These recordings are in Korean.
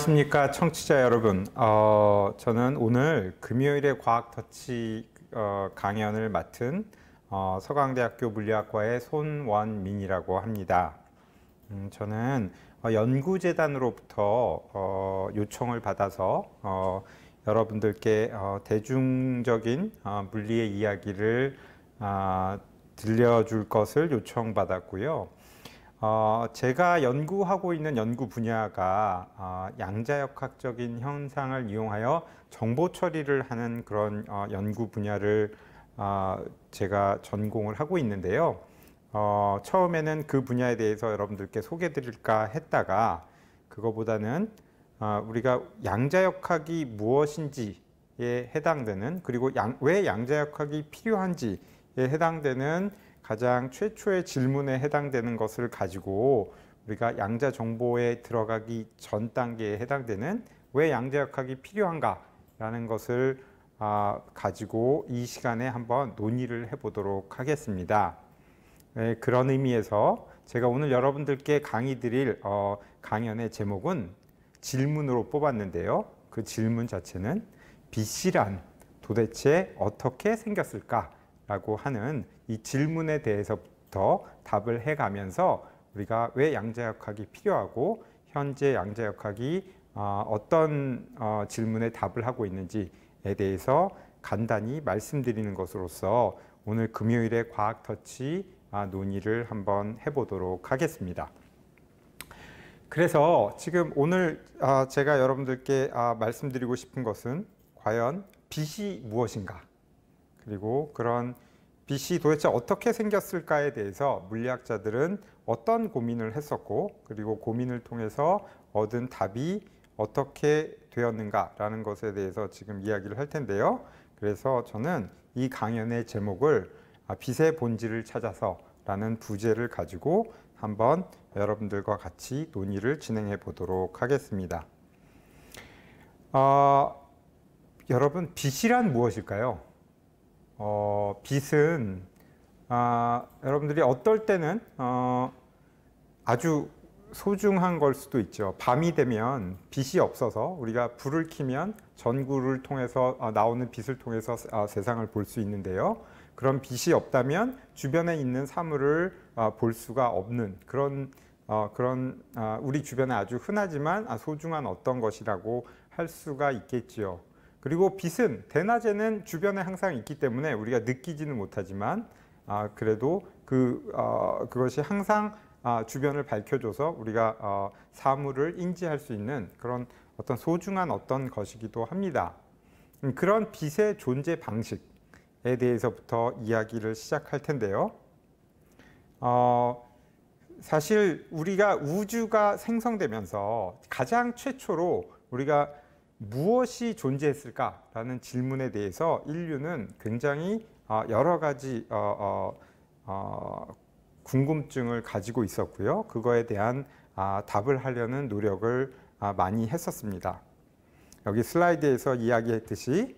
안녕하십니까 청취자 여러분 어, 저는 오늘 금요일의 과학 터치 어, 강연을 맡은 어, 서강대학교 물리학과의 손원민이라고 합니다 음, 저는 어, 연구재단으로부터 어, 요청을 받아서 어, 여러분들께 대중적인 물리의 이야기를 아, 들려줄 것을 요청받았고요 어, 제가 연구하고 있는 연구 분야가 어, 양자역학적인 현상을 이용하여 정보 처리를 하는 그런 어, 연구 분야를 어, 제가 전공을 하고 있는데요. 어, 처음에는 그 분야에 대해서 여러분들께 소개 드릴까 했다가 그거보다는 어, 우리가 양자역학이 무엇인지에 해당되는 그리고 양, 왜 양자역학이 필요한지에 해당되는 가장 최초의 질문에 해당되는 것을 가지고 우리가 양자 정보에 들어가기 전 단계에 해당되는 왜 양자역학이 필요한가라는 것을 아, 가지고 이 시간에 한번 논의를 해보도록 하겠습니다. 네, 그런 의미에서 제가 오늘 여러분들께 강의 드릴 어, 강연의 제목은 질문으로 뽑았는데요. 그 질문 자체는 BC란 도대체 어떻게 생겼을까? 라고 하는 이 질문에 대해서부터 답을 해가면서 우리가 왜 양자역학이 필요하고 현재 양자역학이 어, 어떤 어, 질문에 답을 하고 있는지에 대해서 간단히 말씀드리는 것으로서 오늘 금요일에 과학 터치 아, 논의를 한번 해보도록 하겠습니다. 그래서 지금 오늘 아, 제가 여러분들께 아, 말씀드리고 싶은 것은 과연 빛이 무엇인가 그리고 그런 빛이 도대체 어떻게 생겼을까에 대해서 물리학자들은 어떤 고민을 했었고 그리고 고민을 통해서 얻은 답이 어떻게 되었는가라는 것에 대해서 지금 이야기를 할 텐데요. 그래서 저는 이 강연의 제목을 아, 빛의 본질을 찾아서 라는 부제를 가지고 한번 여러분들과 같이 논의를 진행해 보도록 하겠습니다. 어, 여러분 빛이란 무엇일까요? 어, 빛은 아, 여러분들이 어떨 때는 어, 아주 소중한 걸 수도 있죠. 밤이 되면 빛이 없어서 우리가 불을 켜면 전구를 통해서 아, 나오는 빛을 통해서 아, 세상을 볼 수 있는데요. 그런 빛이 없다면 주변에 있는 사물을 아, 볼 수가 없는 그런 어, 그런 우리 주변에 아주 흔하지만 소중한 어떤 것이라고 할 수가 있겠지요. 그리고 빛은 대낮에는 주변에 항상 있기 때문에 우리가 느끼지는 못하지만 아, 그래도 그, 어, 그것이 항상 아, 주변을 밝혀줘서 우리가 어, 사물을 인지할 수 있는 그런 어떤 소중한 어떤 것이기도 합니다. 음, 그런 빛의 존재 방식에 대해서부터 이야기를 시작할 텐데요. 어, 사실 우리가 우주가 생성되면서 가장 최초로 우리가 무엇이 존재했을까라는 질문에 대해서 인류는 굉장히 어, 여러 가지 어, 어, 궁금증을 가지고 있었고요. 그거에 대한 아, 답을 하려는 노력을 아, 많이 했었습니다. 여기 슬라이드에서 이야기했듯이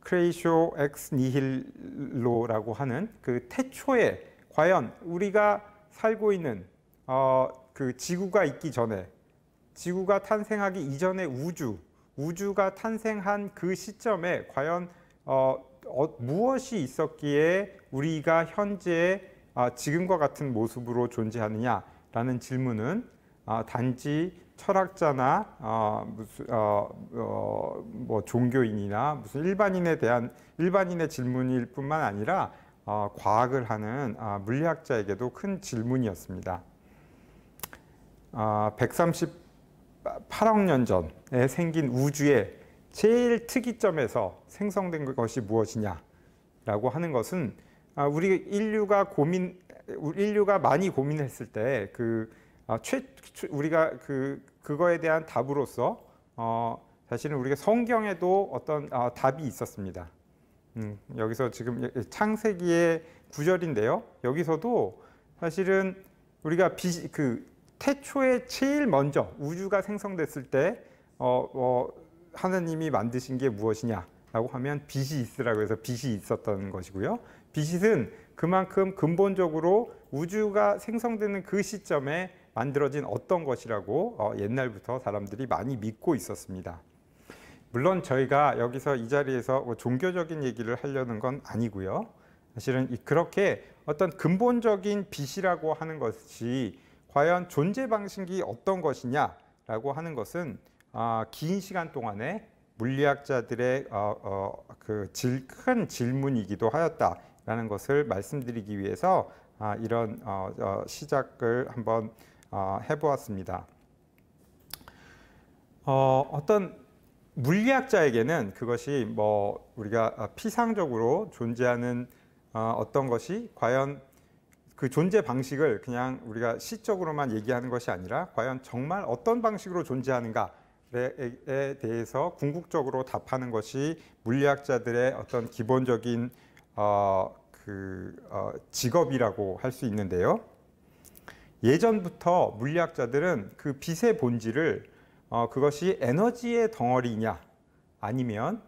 크레이쇼 엑스 니힐로라고 하는 그 태초에 과연 우리가 살고 있는 그 지구가 있기 전에 지구가 탄생하기 이전의 우주 우주가 탄생한 그 시점에 과연 어, 어, 무엇이 있었기에 우리가 현재 어, 아, 지금과 같은 모습으로 존재하느냐라는 질문은 어, 단지 철학자나 어, 무슨, 어, 어, 뭐 종교인이나 무슨 일반인에 대한 일반인의 질문일 뿐만 아니라 어, 과학을 하는 어, 물리학자에게도 큰 질문이었습니다. 어, 130 8억 년 전에 생긴 우주의 제일 특이점에서 생성된 것이 무엇이냐라고 하는 것은 아, 우리 인류가 고민 인류가 많이 고민했을 때그 아, 우리가 그 그거에 대한 답으로서 어, 사실은 우리가 성경에도 어떤 어, 답이 있었습니다. 음, 여기서 지금 예, 예, 창세기의 구절인데요. 여기서도 사실은 우리가 비, 그 태초에 제일 먼저 우주가 생성됐을 때 어, 어, 하나님이 만드신 게 무엇이냐라고 하면 빛이 있으라고 해서 빛이 있었던 것이고요. 빛은 그만큼 근본적으로 우주가 생성되는 그 시점에 만들어진 어떤 것이라고 어, 옛날부터 사람들이 많이 믿고 있었습니다. 물론 저희가 여기서 이 자리에서 뭐 종교적인 얘기를 하려는 건 아니고요. 사실은 그렇게 어떤 근본적인 빛이라고 하는 것이 과연 존재 방식이 어떤 것이냐라고 하는 것은 어, 긴 시간 동안에 물리학자들의 어, 어, 그큰 질문이기도 하였다라는 것을 말씀드리기 위해서 아, 이런 어, 어, 시작을 한번 어, 해보았습니다. 어, 어떤 물리학자에게는 그것이 뭐 우리가 어, 피상적으로 존재하는 어, 어떤 것이 과연 그 존재 방식을 그냥 우리가 시적으로만 얘기하는 것이 아니라 과연 정말 어떤 방식으로 존재하는가에 대해서 궁극적으로 답하는 것이 물리학자들의 어떤 기본적인 어, 그, 어, 직업이라고 할 수 있는데요. 예전부터 물리학자들은 그 빛의 본질을 어, 그것이 에너지의 덩어리냐 아니면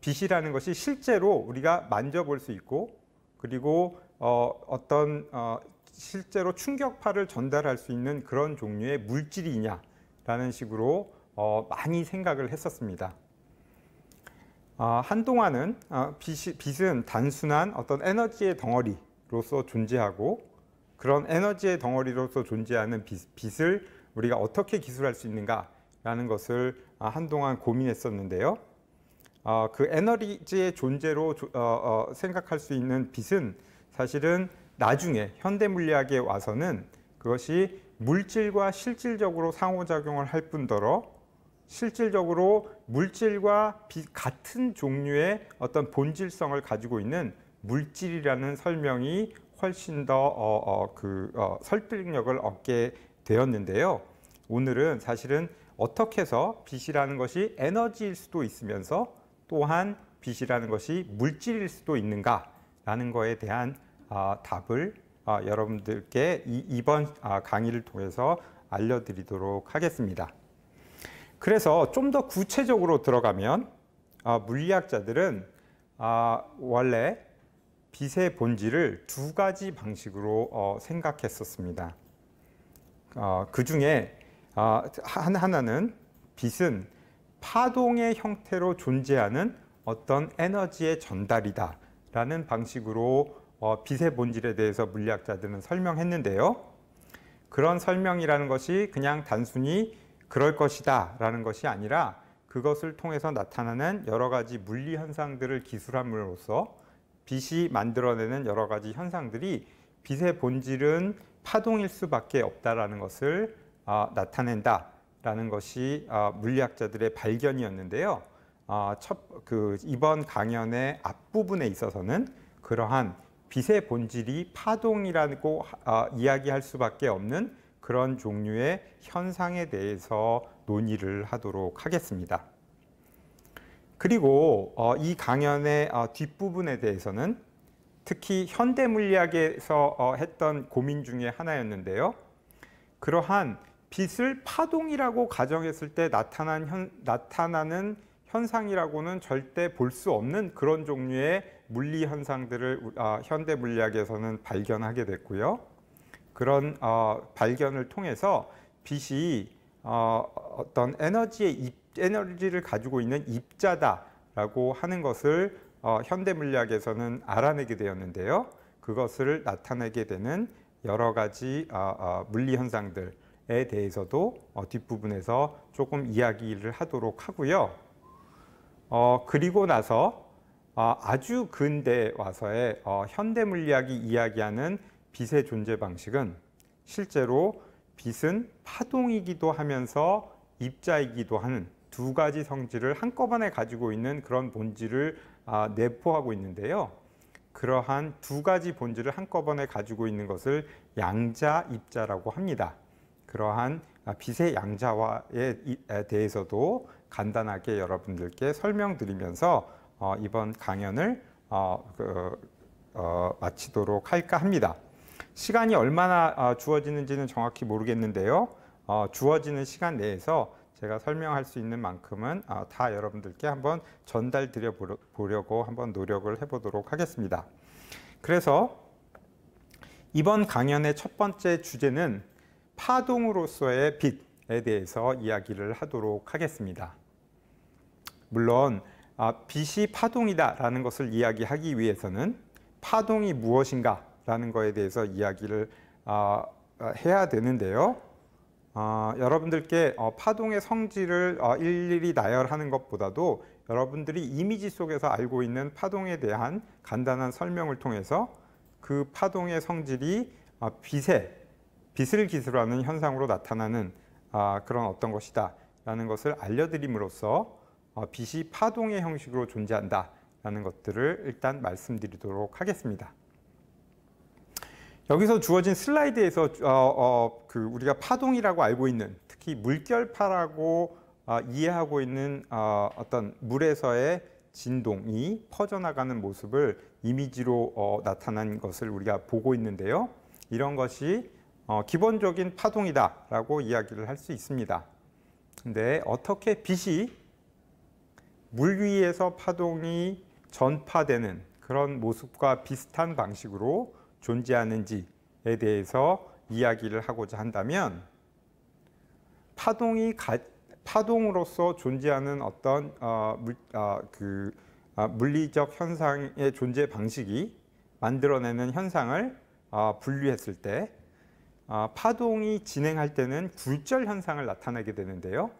빛이라는 것이 실제로 우리가 만져볼 수 있고 그리고 어, 어떤 어, 실제로 충격파를 전달할 수 있는 그런 종류의 물질이 냐라는 식으로 어, 많이 생각을 했었습니다. 어, 한동안은 어, 빛이, 빛은 단순한 어떤 에너지의 덩어리로서 존재하고 그런 에너지의 덩어리로서 존재하는 빛, 빛을 우리가 어떻게 기술할 수 있는가라는 것을 아, 한동안 고민했었는데요. 어, 그 에너지의 존재로 어, 어, 생각할 수 있는 빛은 사실은 나중에 현대 물리학에 와서는 그것이 물질과 실질적으로 상호작용을 할 뿐더러 실질적으로 물질과 같은 종류의 어떤 본질성을 가지고 있는 물질이라는 설명이 훨씬 더 어, 어, 그, 어, 설득력을 얻게 되었는데요. 오늘은 사실은 어떻게 해서 빛이라는 것이 에너지일 수도 있으면서 또한 빛이라는 것이 물질일 수도 있는가라는 거에 대한 아, 답을 아, 여러분들께 이번 아, 강의를 통해서 알려드리도록 하겠습니다. 그래서 좀 더 구체적으로 들어가면 물리학자들은 원래 빛의 본질을 두 가지 방식으로 어, 생각했었습니다. 어, 그 중에 하나는 빛은 파동의 형태로 존재하는 어떤 에너지의 전달이다 라는 방식으로 어, 빛의 본질에 대해서 물리학자들은 설명했는데요. 그런 설명이라는 것이 그냥 단순히 그럴 것이다 라는 것이 아니라 그것을 통해서 나타나는 여러 가지 물리 현상들을 기술함으로써 빛이 만들어내는 여러 가지 현상들이 빛의 본질은 파동일 수밖에 없다라는 것을 어, 나타낸다라는 것이 어, 물리학자들의 발견이었는데요. 어, 첫, 그 이번 강연의 앞부분에 있어서는 그러한 빛의 본질이 파동이라고 아, 이야기할 수밖에 없는 그런 종류의 현상에 대해서 논의를 하도록 하겠습니다. 그리고 어, 이 강연의 어, 뒷부분에 대해서는 특히 현대 물리학에서 어, 했던 고민 중에 하나였는데요. 그러한 빛을 파동이라고 가정했을 때 나타난 현, 나타나는 현상이라고는 절대 볼 수 없는 그런 종류의 물리 현상들을 아, 현대 물리학에서는 발견하게 됐고요. 그런 어, 발견을 통해서 빛이 어, 어떤 에너지의 입, 에너지를 가지고 있는 입자다라고 하는 것을 어, 현대 물리학에서는 알아내게 되었는데요. 그것을 나타내게 되는 여러 가지 어, 어, 물리 현상들에 대해서도 어, 뒷부분에서 조금 이야기를 하도록 하고요. 어, 그리고 나서 어, 아주 근대 와서의 어, 현대 물리학이 이야기하는 빛의 존재 방식은 실제로 빛은 파동이기도 하면서 입자이기도 하는 두 가지 성질을 한꺼번에 가지고 있는 그런 본질을 아, 내포하고 있는데요. 그러한 두 가지 본질을 한꺼번에 가지고 있는 것을 양자 입자라고 합니다. 그러한 아, 빛의 양자화에 대해서도 간단하게 여러분들께 설명드리면서 어, 이번 강연을 어, 그, 어, 마치도록 할까 합니다. 시간이 얼마나 어, 주어지는지는 정확히 모르겠는데요. 어, 주어지는 시간 내에서 제가 설명할 수 있는 만큼은 어, 다 여러분들께 한번 전달 드려 보려고 한번 노력을 해보도록 하겠습니다. 그래서 이번 강연의 첫 번째 주제는 파동으로서의 빛에 대해서 이야기를 하도록 하겠습니다. 물론 아, 빛이 파동이다라는 것을 이야기하기 위해서는 파동이 무엇인가라는 것에 대해서 이야기를 아, 아, 해야 되는데요. 아, 여러분들께 어, 파동의 성질을 어, 일일이 나열하는 것보다도 여러분들이 이미지 속에서 알고 있는 파동에 대한 간단한 설명을 통해서 그 파동의 성질이 어, 빛에 빛을 기술하는 현상으로 나타나는 아, 그런 어떤 것이다 라는 것을 알려드림으로써 어, 빛이 파동의 형식으로 존재한다라는 것들을 일단 말씀드리도록 하겠습니다. 여기서 주어진 슬라이드에서 어, 어, 그 우리가 파동이라고 알고 있는 특히 물결파라고 어, 이해하고 있는 어, 떤 물에서의 진동이 퍼져나가는 모습을 이미지로 어, 나타난 것을 우리가 보고 있는데요. 이런 것이 어, 기본적인 파동이다라고 이야기를 할 수 있습니다. 근데 어떻게 빛이 물 위에서 파동이 전파되는 그런 모습과 비슷한 방식으로 존재하는지에 대해서 이야기를 하고자 한다면 파동이 가, 파동으로서 존재하는 어떤 어, 물, 어, 그, 어, 물리적 현상의 존재 방식이 만들어내는 현상을 어, 분류했을 때 어, 파동이 진행할 때는 굴절 현상을 나타내게 되는데요.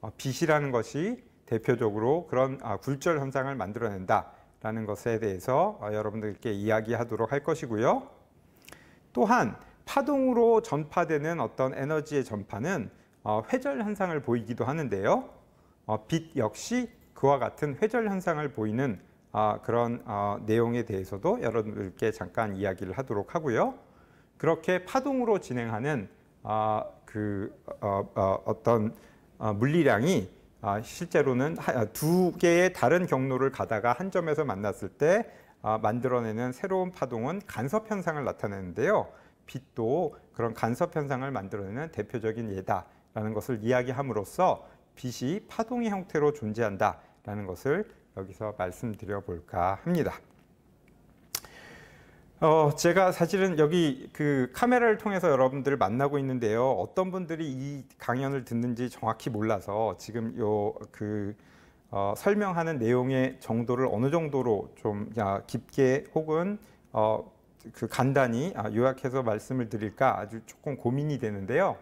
어, 빛이라는 것이 대표적으로 그런 아, 굴절 현상을 만들어낸다라는 것에 대해서 어, 여러분들께 이야기하도록 할 것이고요. 또한 파동으로 전파되는 어떤 에너지의 전파는 어, 회절 현상을 보이기도 하는데요. 어, 빛 역시 그와 같은 회절 현상을 보이는 아, 그런 내용에 대해서도 여러분들께 잠깐 이야기를 하도록 하고요. 그렇게 파동으로 진행하는 아, 그 어떤 물리량이 아, 실제로는 아, 두 개의 다른 경로를 가다가 한 점에서 만났을 때 아, 만들어내는 새로운 파동은 간섭 현상을 나타내는데요. 빛도 그런 간섭 현상을 만들어내는 대표적인 예다라는 것을 이야기함으로써 빛이 파동의 형태로 존재한다라는 것을 여기서 말씀드려 볼까 합니다. 어, 제가 사실은 여기 그 카메라를 통해서 여러분들을 만나고 있는데요. 어떤 분들이 이 강연을 듣는지 정확히 몰라서 지금 요 그 어, 설명하는 내용의 정도를 어느 정도로 좀 깊게 혹은 어, 그 간단히 아, 요약해서 말씀을 드릴까 아주 조금 고민이 되는데요.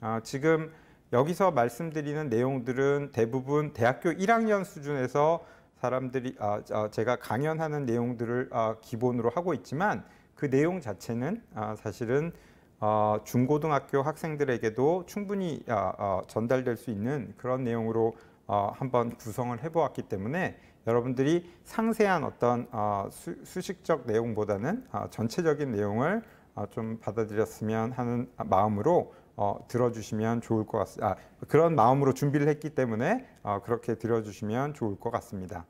어, 지금 여기서 말씀드리는 내용들은 대부분 대학교 1학년 수준에서 사람들이 아, 아, 제가 강연하는 내용들을 아, 기본으로 하고 있지만 그 내용 자체는 아, 사실은 어, 중고등학교 학생들에게도 충분히 어, 어, 전달될 수 있는 그런 내용으로 어, 한번 구성을 해보았기 때문에 여러분들이 상세한 어떤 어, 수, 식적 내용보다는 어, 전체적인 내용을 어, 좀 받아들였으면 하는 마음으로 어, 들어주시면 좋을 것 같습니다. 아, 그런 마음으로 준비를 했기 때문에 어, 그렇게 들어주시면 좋을 것 같습니다.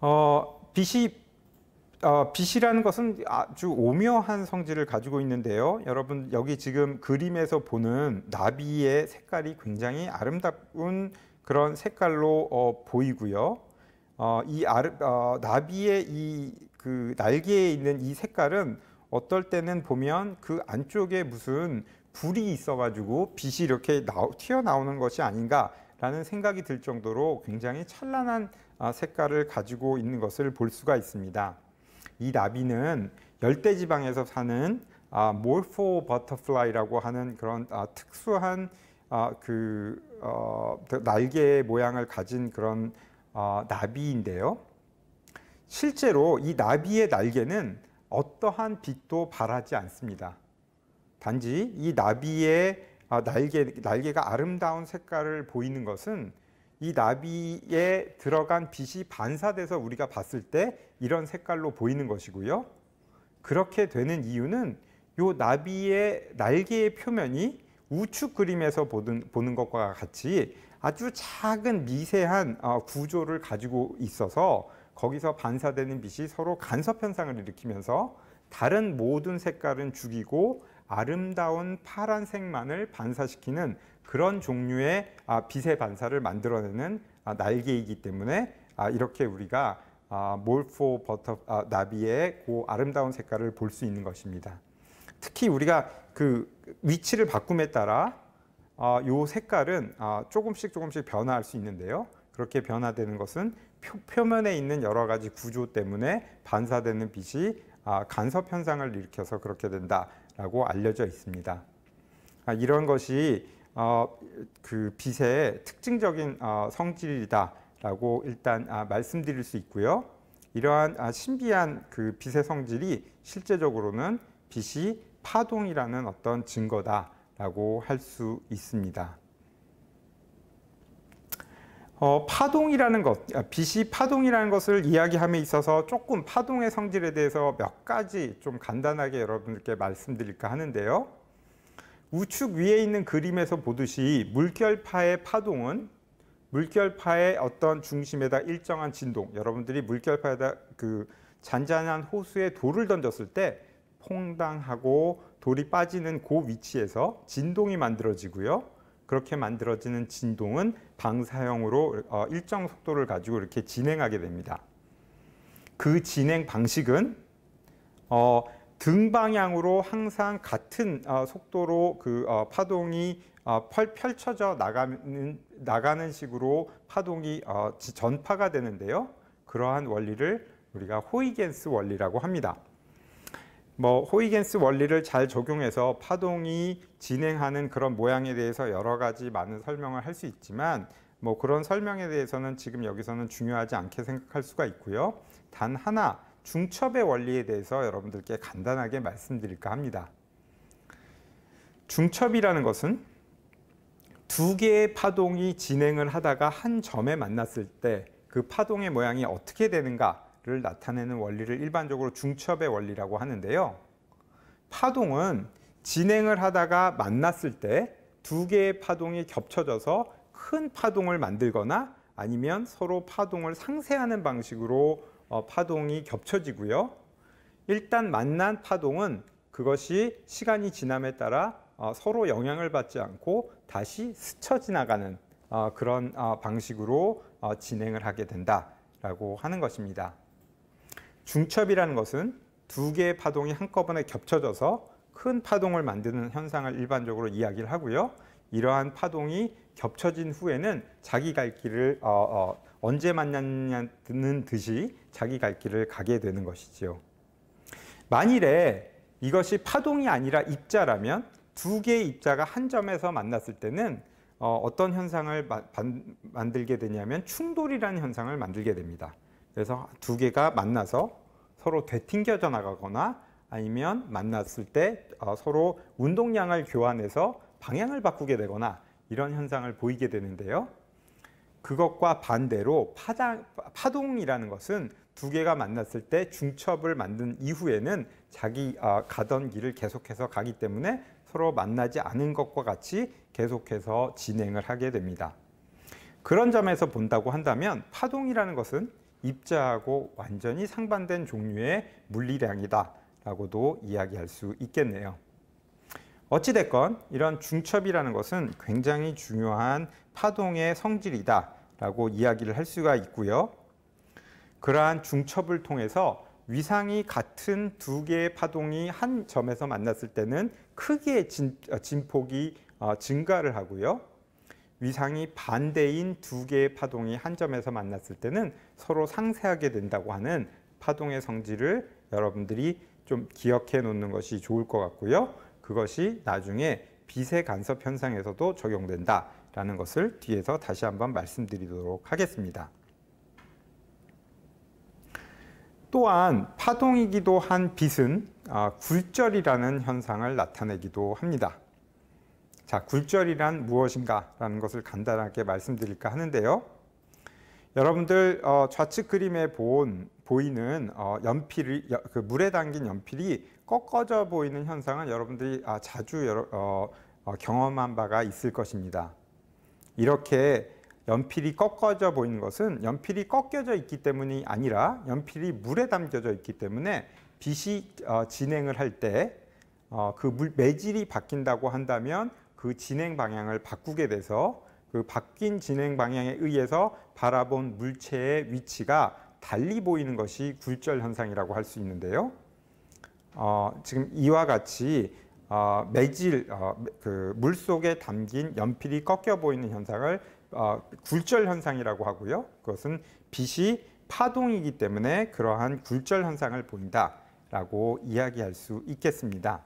어, 빛이 어, 빛이라는 것은 아주 오묘한 성질을 가지고 있는데요. 여러분 여기 지금 그림에서 보는 나비의 색깔이 굉장히 아름다운 그런 색깔로 어, 보이고요. 어, 이 아르, 어, 나비의 이 그 날개에 있는 이 색깔은 어떨 때는 보면 그 안쪽에 무슨 불이 있어가지고 빛이 이렇게 튀어나오는 것이 아닌가라는 생각이 들 정도로 굉장히 찬란한 아, 색깔을 가지고 있는 것을 볼 수가 있습니다. 이 나비는 열대지방에서 사는 아, 몰포 버터플라이라고 하는 그런 아, 특수한 아, 그 어, 날개 모양을 가진 그런 어, 나비인데요. 실제로 이 나비의 날개는 어떠한 빛도 바라지 않습니다. 단지 이 나비의 아, 날개, 날개가 아름다운 색깔을 보이는 것은 이 나비에 들어간 빛이 반사돼서 우리가 봤을 때 이런 색깔로 보이는 것이고요. 그렇게 되는 이유는 요 나비의 날개의 표면이 우측 그림에서 보는, 보는 것과 같이 아주 작은 미세한 어, 구조를 가지고 있어서 거기서 반사되는 빛이 서로 간섭 현상을 일으키면서 다른 모든 색깔은 죽이고 아름다운 파란색만을 반사시키는 그런 종류의 아, 빛의 반사를 만들어내는 아, 날개이기 때문에 아, 이렇게 우리가 몰포 버터 나비의 그 아름다운 색깔을 볼 수 있는 것입니다. 특히 우리가 그 위치를 바꿈에 따라 이 색깔은 조금씩 조금씩 변화할 수 있는데요. 그렇게 변화되는 것은 표, 면에 있는 여러 가지 구조 때문에 반사되는 빛이 아, 간섭 현상을 일으켜서 그렇게 된다라고 알려져 있습니다. 아, 이런 것이 어, 그 빛의 특징적인 어, 성질이다라고 일단 아, 말씀드릴 수 있고요. 이러한 아, 신비한 그 빛의 성질이 실제적으로는 빛이 파동이라는 어떤 증거다라고 할 수 있습니다. 어, 파동이라는 것, 아, 빛이 파동이라는 것을 이야기함에 있어서 조금 파동의 성질에 대해서 몇 가지 좀 간단하게 여러분들께 말씀드릴까 하는데요. 우측 위에 있는 그림에서 보듯이 물결파의 파동은 물결파의 어떤 중심에다 일정한 진동, 여러분들이 물결파에다 그 잔잔한 호수에 돌을 던졌을 때 퐁당하고 돌이 빠지는 그 위치에서 진동이 만들어지고요. 그렇게 만들어지는 진동은 방사형으로 어, 일정 속도를 가지고 이렇게 진행하게 됩니다. 그 진행 방식은 어, 등 방향으로 항상 같은 어, 속도로 그 어, 파동이 어, 펼쳐져 나가는, 나가는 식으로 파동이 어, 전파가 되는데요. 그러한 원리를 우리가 호이겐스 원리라고 합니다. 뭐 호이겐스 원리를 잘 적용해서 파동이 진행하는 그런 모양에 대해서 여러 가지 많은 설명을 할 수 있지만 뭐 그런 설명에 대해서는 지금 여기서는 중요하지 않게 생각할 수가 있고요. 단 하나 중첩의 원리에 대해서 여러분들께 간단하게 말씀드릴까 합니다. 중첩이라는 것은 두 개의 파동이 진행을 하다가 한 점에 만났을 때 그 파동의 모양이 어떻게 되는가 파동을 나타내는 원리를 일반적으로 중첩의 원리라고 하는데요. 파동은 진행을 하다가 만났을 때 두 개의 파동이 겹쳐져서 큰 파동을 만들거나 아니면 서로 파동을 상쇄하는 방식으로 어, 파동이 겹쳐지고요. 일단 만난 파동은 그것이 시간이 지남에 따라 어, 서로 영향을 받지 않고 다시 스쳐 지나가는 어, 그런 방식으로 진행을 하게 된다라고 하는 것입니다. 중첩이라는 것은 두 개의 파동이 한꺼번에 겹쳐져서 큰 파동을 만드는 현상을 일반적으로 이야기를 하고요. 이러한 파동이 겹쳐진 후에는 자기 갈 길을 어, 어, 언제 만났냐는 듯이 자기 갈 길을 가게 되는 것이지요. 만일에 이것이 파동이 아니라 입자라면 두 개의 입자가 한 점에서 만났을 때는 어, 어떤 현상을 마, 만, 들게 되냐면 충돌이라는 현상을 만들게 됩니다. 그래서 두 개가 만나서 서로 되튕겨져 나가거나 아니면 만났을 때 어, 서로 운동량을 교환해서 방향을 바꾸게 되거나 이런 현상을 보이게 되는데요. 그것과 반대로 파장, 파동이라는 것은 두 개가 만났을 때 중첩을 만든 이후에는 자기 어, 가던 길을 계속해서 가기 때문에 서로 만나지 않은 것과 같이 계속해서 진행을 하게 됩니다. 그런 점에서 본다고 한다면 파동이라는 것은 입자하고 완전히 상반된 종류의 물리량이다라고도 이야기할 수 있겠네요. 어찌됐건 이런 중첩이라는 것은 굉장히 중요한 파동의 성질이다라고 이야기를 할 수가 있고요. 그러한 중첩을 통해서 위상이 같은 두 개의 파동이 한 점에서 만났을 때는 크기 진, 어, 진폭이 어, 증가를 하고요. 위상이 반대인 두 개의 파동이 한 점에서 만났을 때는 서로 상쇄하게 된다고 하는 파동의 성질을 여러분들이 좀 기억해 놓는 것이 좋을 것 같고요. 그것이 나중에 빛의 간섭 현상에서도 적용된다라는 것을 뒤에서 다시 한번 말씀드리도록 하겠습니다. 또한 파동이기도 한 빛은 아, 굴절이라는 현상을 나타내기도 합니다. 자, 굴절이란 무엇인가라는 것을 간단하게 말씀드릴까 하는데요. 여러분들 어, 좌측 그림에 본 보이는 어, 연필을 그 물에 담긴 연필이 꺾어져 보이는 현상은 여러분들이 아, 자주 여러, 어, 어, 경험한 바가 있을 것입니다. 이렇게 연필이 꺾어져 보이는 것은 연필이 꺾여져 있기 때문이 아니라 연필이 물에 담겨져 있기 때문에 빛이 진행을 할 때 그 매질이 바뀐다고 한다면 그 진행 방향을 바꾸게 돼서 그 바뀐 진행 방향에 의해서 바라본 물체의 위치가 달리 보이는 것이 굴절 현상이라고 할 수 있는데요. 어, 지금 이와 같이 어, 매질, 어, 그 물속에 담긴 연필이 꺾여 보이는 현상을 어, 굴절 현상이라고 하고요. 그것은 빛이 파동이기 때문에 그러한 굴절 현상을 보인다라고 이야기할 수 있겠습니다.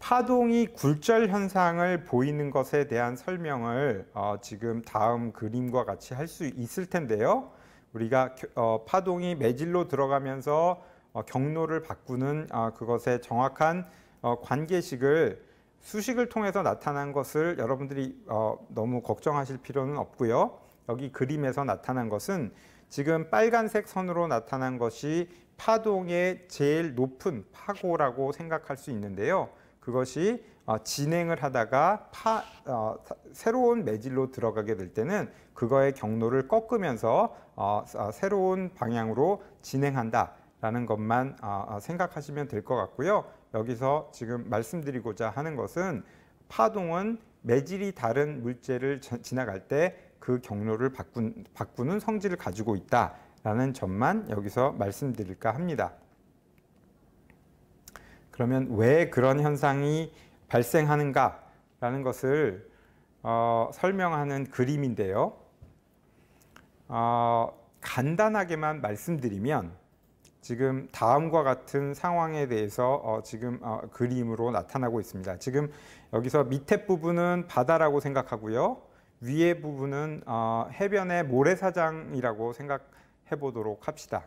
파동이 굴절 현상을 보이는 것에 대한 설명을 어, 지금 다음 그림과 같이 할 수 있을 텐데요. 우리가 어, 파동이 매질로 들어가면서 어, 경로를 바꾸는 어, 그것의 정확한 어, 관계식을 수식을 통해서 나타난 것을 여러분들이 어, 너무 걱정하실 필요는 없고요. 여기 그림에서 나타난 것은 지금 빨간색 선으로 나타난 것이 파동의 제일 높은 파고라고 생각할 수 있는데요. 그것이 어, 진행을 하다가 파, 어, 새로운 매질로 들어가게 될 때는 그거의 경로를 꺾으면서 어, 어 새로운 방향으로 진행한다라는 것만 어, 어 생각하시면 될 것 같고요. 여기서 지금 말씀드리고자 하는 것은 파동은 매질이 다른 물질을 지나갈 때 그 경로를 바꾼, 바꾸는 성질을 가지고 있다라는 점만 여기서 말씀드릴까 합니다. 그러면 왜 그런 현상이 발생하는가라는 것을 어, 설명하는 그림인데요. 어, 간단하게만 말씀드리면 지금 다음과 같은 상황에 대해서 어, 지금 어, 그림으로 나타나고 있습니다. 지금 여기서 밑에 부분은 바다라고 생각하고요. 위에 부분은 어, 해변의 모래사장이라고 생각해 보도록 합시다.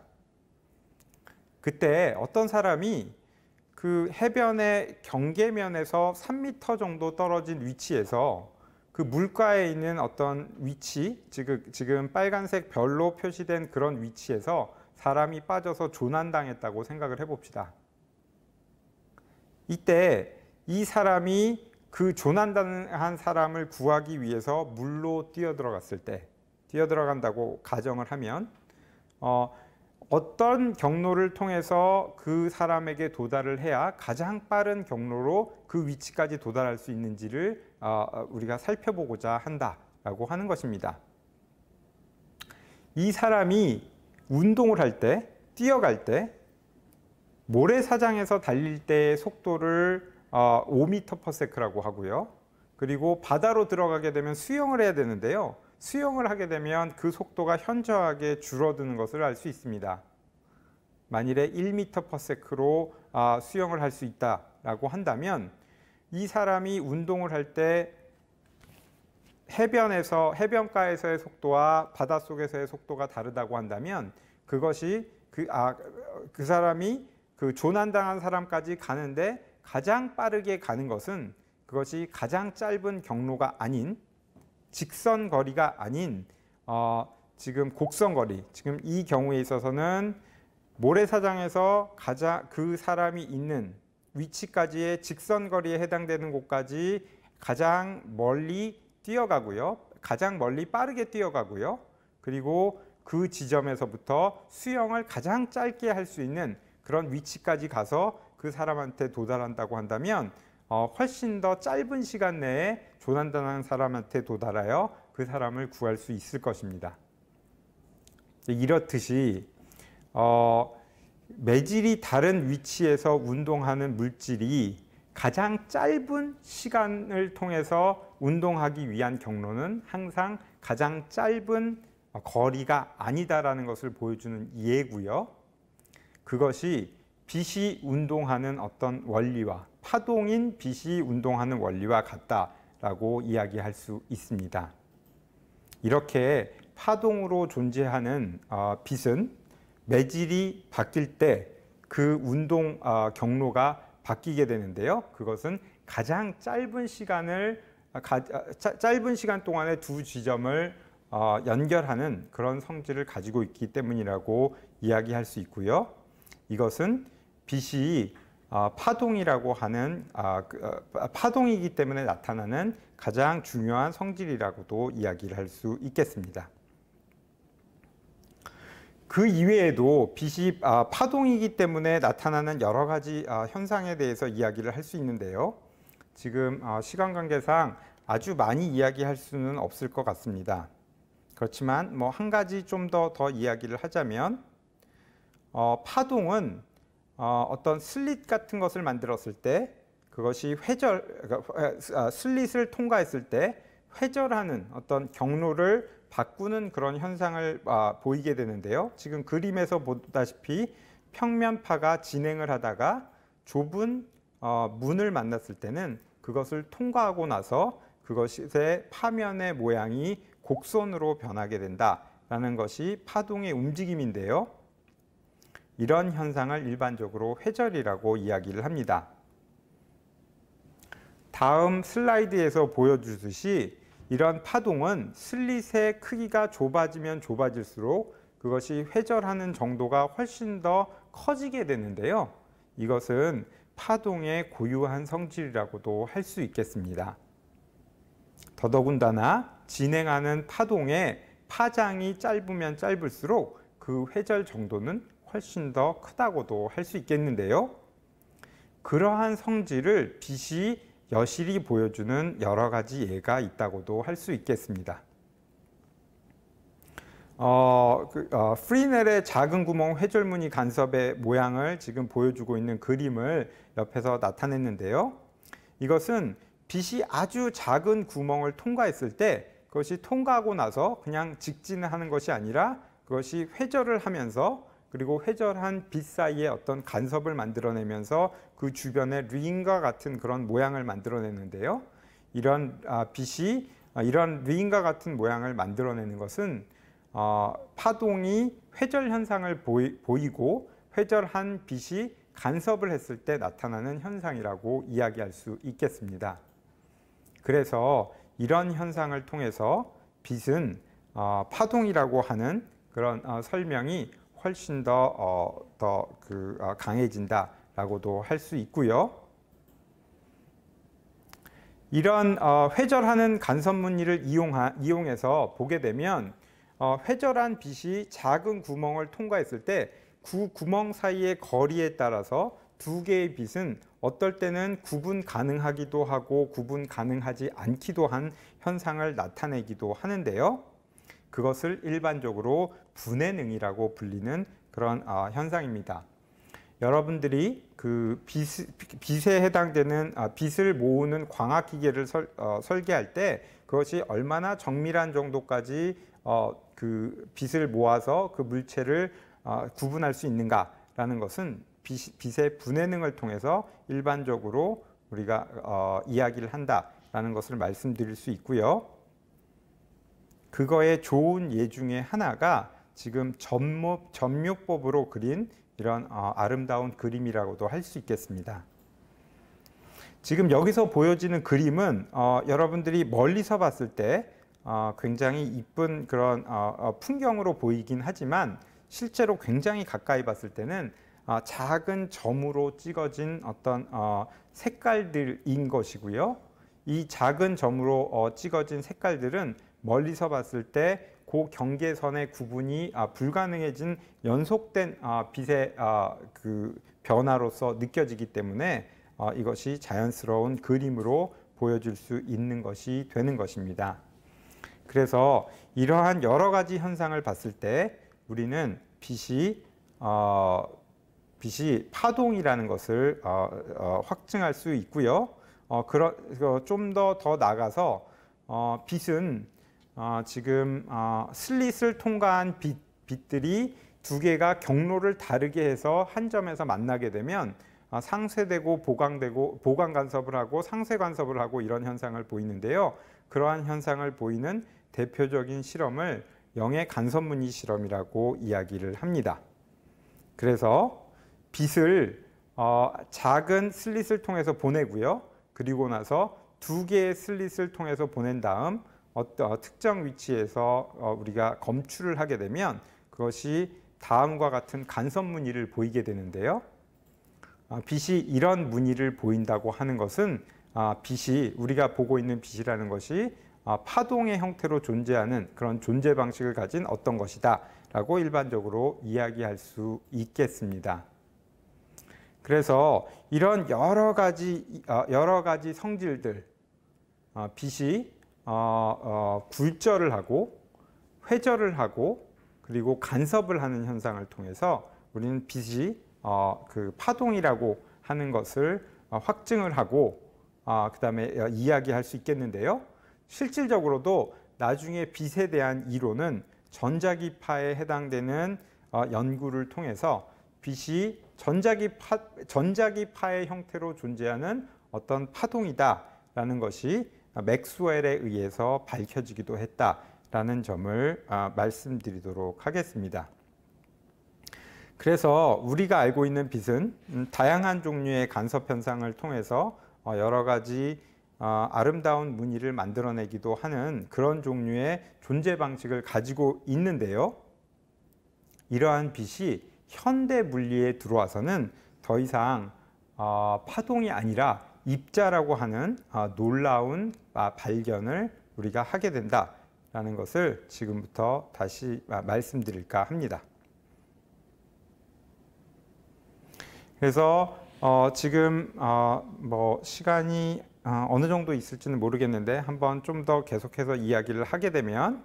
그때 어떤 사람이 그 해변의 경계면에서 3미터 정도 떨어진 위치에서 그 물가에 있는 어떤 위치, 지금, 지금 빨간색 별로 표시된 그런 위치에서 사람이 빠져서 조난당했다고 생각을 해봅시다. 이때 이 사람이 그 조난당한 사람을 구하기 위해서 물로 뛰어들어갔을 때, 뛰어들어간다고 가정을 하면 어, 어떤 경로를 통해서 그 사람에게 도달을 해야 가장 빠른 경로로 그 위치까지 도달할 수 있는지를 어, 어, 우리가 살펴보고자 한다라고 하는 것입니다. 이 사람이 운동을 할 때, 뛰어갈 때, 모래사장에서 달릴 때의 속도를 5m/s라고 어, 하고요. 그리고 바다로 들어가게 되면 수영을 해야 되는데요. 수영을 하게 되면 그 속도가 현저하게 줄어드는 것을 알 수 있습니다. 만일에 1m/s로 아, 수영을 할 수 있다라고 한다면 이 사람이 운동을 할 때 해변에서 해변가에서의 속도와 바닷속에서의 속도가 다르다고 한다면 그것이 그, 아, 그 사람이 그 조난당한 사람까지 가는데 가장 빠르게 가는 것은 그것이 가장 짧은 경로가 아닌 직선 거리가 아닌 어, 지금 곡선 거리, 지금 이 경우에 있어서는 모래사장에서 가장 그 사람이 있는 위치까지의 직선 거리에 해당되는 곳까지 가장 멀리 뛰어가고요. 가장 멀리 빠르게 뛰어가고요. 그리고 그 지점에서부터 수영을 가장 짧게 할 수 있는 그런 위치까지 가서 그 사람한테 도달한다고 한다면 어, 훨씬 더 짧은 시간 내에 조난당한 사람한테 도달하여 그 사람을 구할 수 있을 것입니다. 이렇듯이 어, 매질이 다른 위치에서 운동하는 물질이 가장 짧은 시간을 통해서 운동하기 위한 경로는 항상 가장 짧은 거리가 아니다라는 것을 보여주는 예고요. 그것이 빛이 운동하는 어떤 원리와 파동인 빛이 운동하는 원리와 같다. 라고 이야기할 수 있습니다. 이렇게 파동으로 존재하는 아, 빛은 매질이 바뀔 때 그 운동 아, 경로가 바뀌게 되는데요. 그것은 가장 짧은 시간을 아, 짧은 시간 동안에 두 지점을 연결하는 그런 성질을 가지고 있기 때문이라고 이야기할 수 있고요. 이것은 빛이 어, 파동이라고 하는 아, 그, 어, 파동이기 때문에 나타나는 가장 중요한 성질이라고도 이야기를 할 수 있겠습니다. 그 이외에도 빛이 아, 파동이기 때문에 나타나는 여러 가지 아, 현상에 대해서 이야기를 할 수 있는데요. 지금 어, 시간 관계상 아주 많이 이야기할 수는 없을 것 같습니다. 그렇지만 뭐 한 가지 좀 더더 더 이야기를 하자면 파동은 어, 떤 슬릿 같은 것을 만들었을 때 그것이 회절 그러니까 아, 아, 슬릿을 통과했을 때 회절하는 어떤 경로를 바꾸는 그런 현상을 아, 보이게 되는데요. 지금 그림에서 보다시피 평면파가 진행을 하다가 좁은 어, 문을 만났을 때는 그것을 통과하고 나서 그것의 파면의 모양이 곡선으로 변하게 된다라는 것이 파동의 움직임인데요. 이런 현상을 일반적으로 회절이라고 이야기를 합니다. 다음 슬라이드에서 보여주듯이 이런 파동은 슬릿의 크기가 좁아지면 좁아질수록 그것이 회절하는 정도가 훨씬 더 커지게 되는데요. 이것은 파동의 고유한 성질이라고도 할 수 있겠습니다. 더더군다나 진행하는 파동의 파장이 짧으면 짧을수록 그 회절 정도는 훨씬 더 크다고도 할 수 있겠는데요. 그러한 성질을 빛이 여실히 보여주는 여러 가지 예가 있다고도 할 수 있겠습니다. 어, 그, 어, 프리넬의 작은 구멍 회절무늬 간섭의 모양을 지금 보여주고 있는 그림을 옆에서 나타냈는데요. 이것은 빛이 아주 작은 구멍을 통과했을 때 그것이 통과하고 나서 그냥 직진하는 것이 아니라 그것이 회절을 하면서 그리고 회절한 빛 사이에 어떤 간섭을 만들어내면서 그 주변에 링과 같은 그런 모양을 만들어냈는데요 이런 아, 빛이 아, 이런 링과 같은 모양을 만들어내는 것은 어, 파동이 회절 현상을 보이고 회절한 빛이 간섭을 했을 때 나타나는 현상이라고 이야기할 수 있겠습니다. 그래서 이런 현상을 통해서 빛은 어, 파동이라고 하는 그런 어, 설명이 훨씬 더, 어, 더 그, 어, 강해진다라고도 할 수 있고요. 이런 어, 회절하는 간섭 무늬를 이용하, 이용해서 보게 되면 어, 회절한 빛이 작은 구멍을 통과했을 때 구 구멍 사이의 거리에 따라서 두 개의 빛은 어떨 때는 구분 가능하기도 하고 구분 가능하지 않기도 한 현상을 나타내기도 하는데요. 그것을 일반적으로 분해능이라고 불리는 그런 어, 현상입니다. 여러분들이 그 빛, 에 해당되는 어, 아, 빛을 모으는 광학기계를 설, 어, 설계할 때 그것이 얼마나 정밀한 정도까지 어, 그 빛을 모아서 그 물체를 어, 구분할 수 있는가라는 것은 빛, 빛의 분해능을 통해서 일반적으로 우리가 어, 이야기를 한다라는 것을 말씀드릴 수 있고요. 그거의 좋은 예 중에 하나가 지금 접목, 접묘법으로 그린 이런 어, 아름다운 그림이라고도 할 수 있겠습니다. 지금 여기서 보여지는 그림은 어, 여러분들이 멀리서 봤을 때 어, 굉장히 이쁜 그런 어, 어 풍경으로 보이긴 하지만 실제로 굉장히 가까이 봤을 때는 어, 작은 점으로 찍어진 어떤 색깔들인 것이고요. 이 작은 점으로 찍어진 색깔들은 멀리서 봤을 때그 경계선의 구분이 아, 불가능해진 연속된 아, 빛의 아, 그 변화로서 느껴지기 때문에 아, 이것이 자연스러운 그림으로 보여질수 있는 것이 되는 것입니다. 그래서 이러한 여러 가지 현상을 봤을 때 우리는 빛이 어, 빛이 파동이라는 것을 어, 어, 확증할 수 있고요. 어, 그 어, 좀더더 더 나가서 어, 빛은 어, 지금 어, 슬릿을 통과한 빛, 빛들이 두 개가 경로를 다르게 해서 한 점에서 만나게 되면 어, 상쇄되고 보강되고 보강 간섭을 하고 상쇄 간섭을 하고 이런 현상을 보이는데요. 그러한 현상을 보이는 대표적인 실험을 영의 간섭무늬 실험이라고 이야기를 합니다. 그래서 빛을 어, 작은 슬릿을 통해서 보내고요. 그리고 나서 두 개의 슬릿을 통해서 보낸 다음 어떤 어, 특정 위치에서 어, 우리가 검출을 하게 되면 그것이 다음과 같은 간섭 무늬를 보이게 되는데요. 빛이 아, 이런 무늬를 보인다고 하는 것은 빛이 아, 우리가 보고 있는 빛이라는 것이 아, 파동의 형태로 존재하는 그런 존재 방식을 가진 어떤 것이다 라고 일반적으로 이야기할 수 있겠습니다. 그래서 이런 여러 가지 어, 여러 가지 성질들 빛이 어, 어, 굴절을 하고 회절을 하고 그리고 간섭을 하는 현상을 통해서 우리는 빛이 어, 그 파동이라고 하는 것을 어, 확증을 하고 아, 그다음에 어, 이야기할 수 있겠는데요. 실질적으로도 나중에 빛에 대한 이론은 전자기파에 해당되는 연구를 통해서 빛이 전자기파, 전자기파의 형태로 존재하는 어떤 파동이다라는 것이 아, 맥스웰에 의해서 밝혀지기도 했다라는 점을 아, 말씀드리도록 하겠습니다. 그래서 우리가 알고 있는 빛은 음, 다양한 종류의 간섭 현상을 통해서 어, 여러 가지 어, 아름다운 무늬를 만들어내기도 하는 그런 종류의 존재 방식을 가지고 있는데요. 이러한 빛이 현대 물리에 들어와서는 더 이상 어, 파동이 아니라 입자라고 하는 놀라운 아, 발견을 우리가 하게 된다라는 것을 지금부터 다시 아, 말씀드릴까 합니다. 그래서 어, 지금 어, 뭐 시간이 어, 느 정도 있을지는 모르겠는데 한번 좀 더 계속해서 이야기를 하게 되면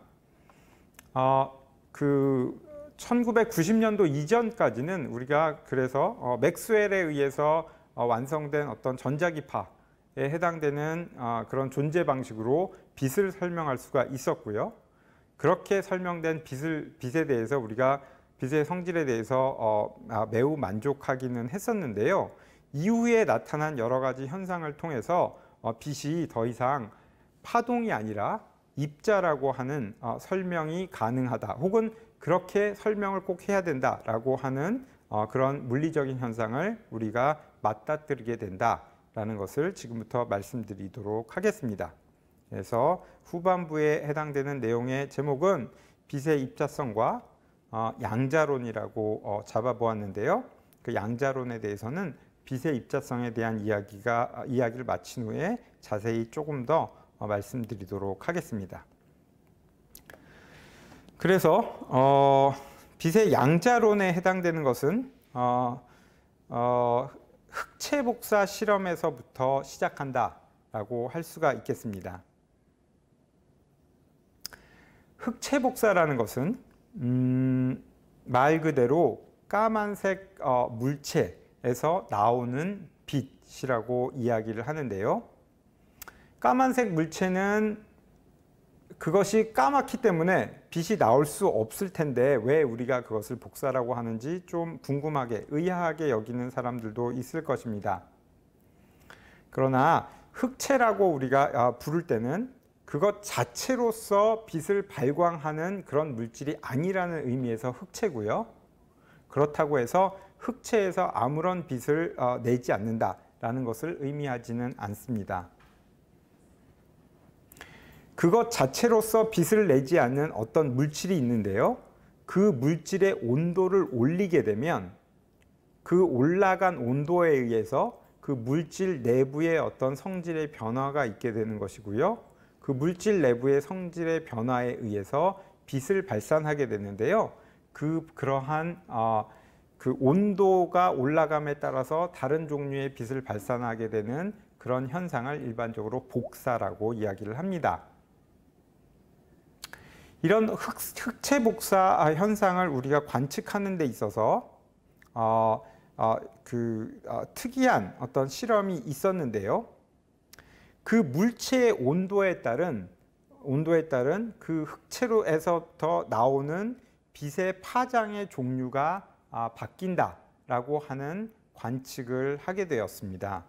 어, 그 1990년도 이전까지는 우리가 그래서 어, 맥스웰에 의해서 어, 완성된 어떤 전자기파 해당되는 어, 그런 존재 방식으로 빛을 설명할 수가 있었고요. 그렇게 설명된 빛을, 빛에 대해서 우리가 빛의 성질에 대해서 어, 아, 매우 만족하기는 했었는데요. 이후에 나타난 여러 가지 현상을 통해서 어, 빛이 더 이상 파동이 아니라 입자라고 하는 어, 설명이 가능하다 혹은 그렇게 설명을 꼭 해야 된다라고 하는 어, 그런 물리적인 현상을 우리가 맞닥뜨리게 된다 라는 것을 지금부터 말씀드리도록 하겠습니다. 그래서 후반부에 해당되는 내용의 제목은 빛의 입자성과 어, 양자론이라고 어, 잡아보았는데요. 그 양자론에 대해서는 빛의 입자성에 대한 이야기가 어, 이야기를 마친 후에 자세히 조금 더 말씀드리도록 하겠습니다. 그래서 어, 빛의 양자론에 해당되는 것은 어, 어, 흑체 복사 실험에서부터 시작한다라고 할 수가 있겠습니다. 흑체 복사라는 것은 음, 말 그대로 까만색 어, 물체에서 나오는 빛이라고 이야기를 하는데요. 까만색 물체는 그것이 까맣기 때문에 빛이 나올 수 없을 텐데 왜 우리가 그것을 복사라고 하는지 좀 궁금하게 의아하게 여기는 사람들도 있을 것입니다. 그러나 흑채라고 우리가 아, 부를 때는 그것 자체로서 빛을 발광하는 그런 물질이 아니라는 의미에서 흑채고요. 그렇다고 해서 흑채에서 아무런 빛을 어, 내지 않는다라는 것을 의미하지는 않습니다. 그것 자체로서 빛을 내지 않는 어떤 물질이 있는데요. 그 물질의 온도를 올리게 되면 그 올라간 온도에 의해서 그 물질 내부의 어떤 성질의 변화가 있게 되는 것이고요. 그 물질 내부의 성질의 변화에 의해서 빛을 발산하게 되는데요. 그 그러한 어, 그 온도가 올라감에 따라서 다른 종류의 빛을 발산하게 되는 그런 현상을 일반적으로 복사라고 이야기를 합니다. 이런 흑, 흑체 복사 아, 현상을 우리가 관측하는 데 있어서 어, 어, 그 어, 특이한 어떤 실험이 있었는데요. 그 물체의 온도에 따른 온도에 따른 그 흑체로에서부터 나오는 빛의 파장의 종류가 아, 바뀐다라고 하는 관측을 하게 되었습니다.